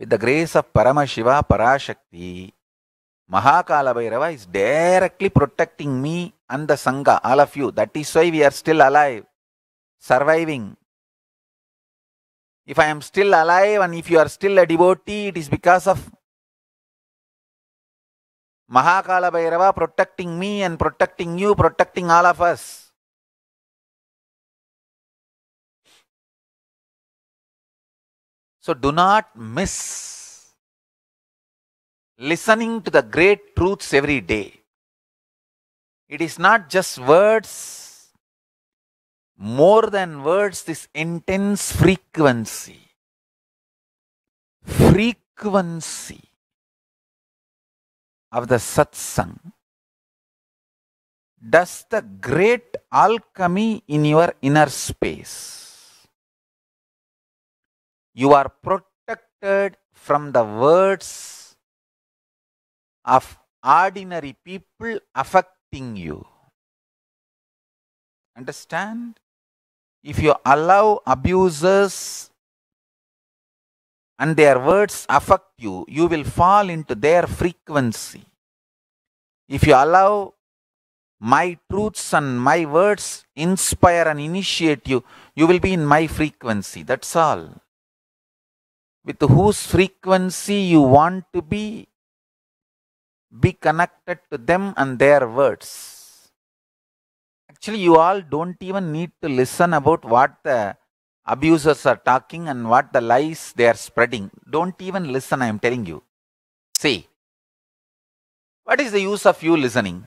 With the grace of Paramashiva Parashakti Mahakala Bhairava is directly protecting me and the சங்கா all of you that is why we are still alive surviving if I am still alive and if you are still a devotee, it is because of Mahakala Bhairava protecting me and protecting you, protecting all of us. So do not miss listening to the great truths every day. It is not just words, more than words, this intense frequency. Frequency of the satsang does the great alchemy in your inner space you are protected from the words of ordinary people affecting you. Understand? If you allow abusers and their words affect you, you will fall into their frequency. If you allow my truths and my words inspire and initiate you, you will be in my frequency. That's all with whose frequency you want to be, be connected to them and their words. Actually, you all don't even need to listen about what the abusers are talking and what the lies they are spreading. Don't even listen, I am telling you. See, what is the use of you listening?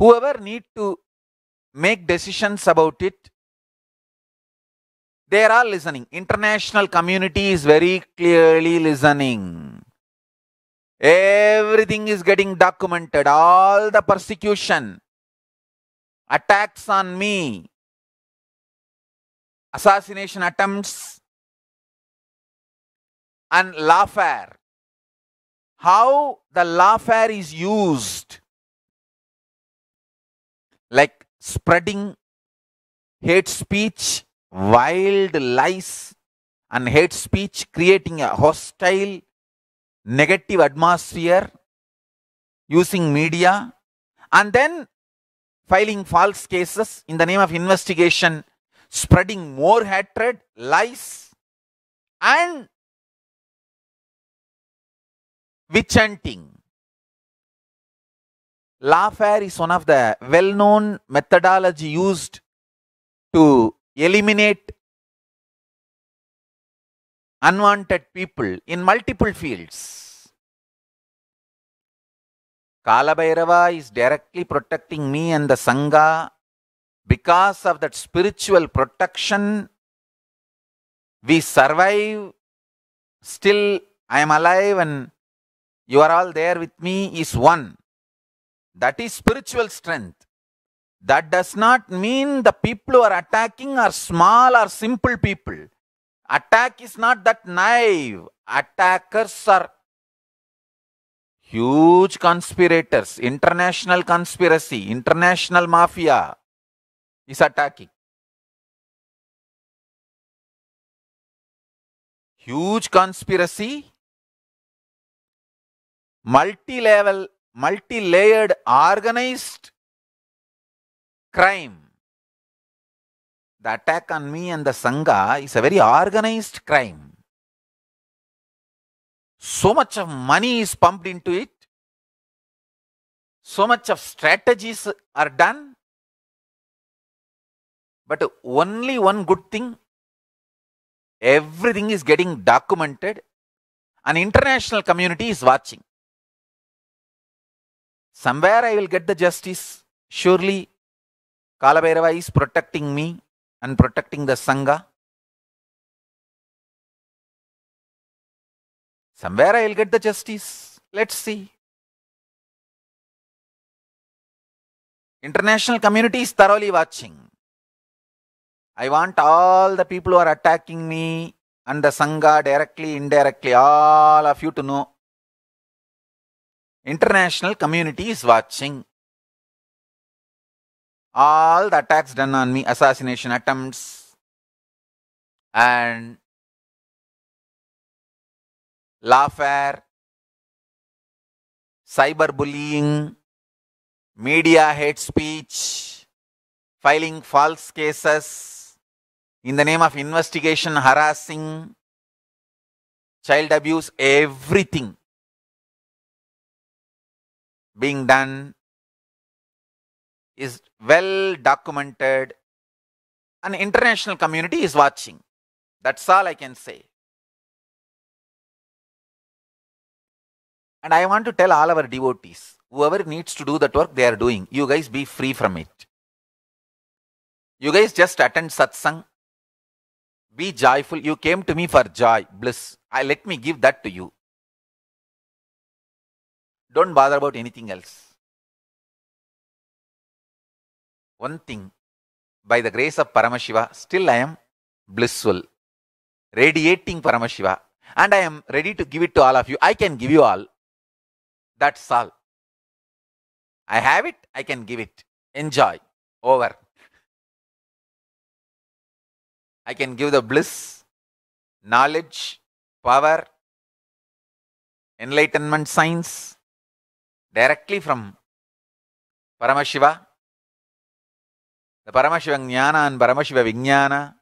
Whoever need to make decisions about it they are listening. International community is very clearly listening. Everything is getting documented. All the persecution, attacks on me, assassination attempts, and lawfare. How the lawfare is used, like spreading hate speech, wild lies and hate speech, creating a hostile, negative atmosphere using media, and then filing false cases in the name of investigation, spreading more hatred, lies, and witch hunting. Lawfare is one of the well known methodology used to eliminate unwanted people in multiple fields. Kalabhairava is directly protecting me and the Sangha because of that spiritual protection we survive still I am alive and you are all there with me is one. That is spiritual strength. That does not mean the people who are attacking are small or simple people. Attack is not that naive. Attackers are huge conspirators, international conspiracy, international mafia is attacking. Huge conspiracy, multi level, multi layered, organized crime. The attack on me and the Sangha is a very organized crime. So much of money is pumped into it, so much of strategies are done, but only one good thing everything is getting documented an international community is watching somewhere i will get the justice surely Kalabhairava is protecting me and protecting the Sangha. Somewhere I will get the justice. Let's see. International community is thoroughly watching. I want all the people who are attacking me and the Sangha directly, indirectly, all of you to know. International community is watching all the attacks done on me, assassination attempts, and lawfare, cyberbullying, media hate speech, filing false cases in the name of investigation, harassing, child abuse, everything being done is well documented. An international community is watching. That's all I can say. And I want to tell all our devotees, whoever needs to do that work, they are doing. You guys be free from it. You guys just attend satsang. Be joyful. You came to me for joy, bliss. I let me give that to you. Don't bother about anything else. one thing, by the grace of Paramashiva, still I am blissful, radiating Paramashiva, and I am ready to give it to all of you. I can give you all. That's all. I have it, I can give it. Enjoy. Over. I can give the bliss, knowledge, power, enlightenment science directly from Paramashiva the Paramashiva Jnana and Paramashiva Vijnana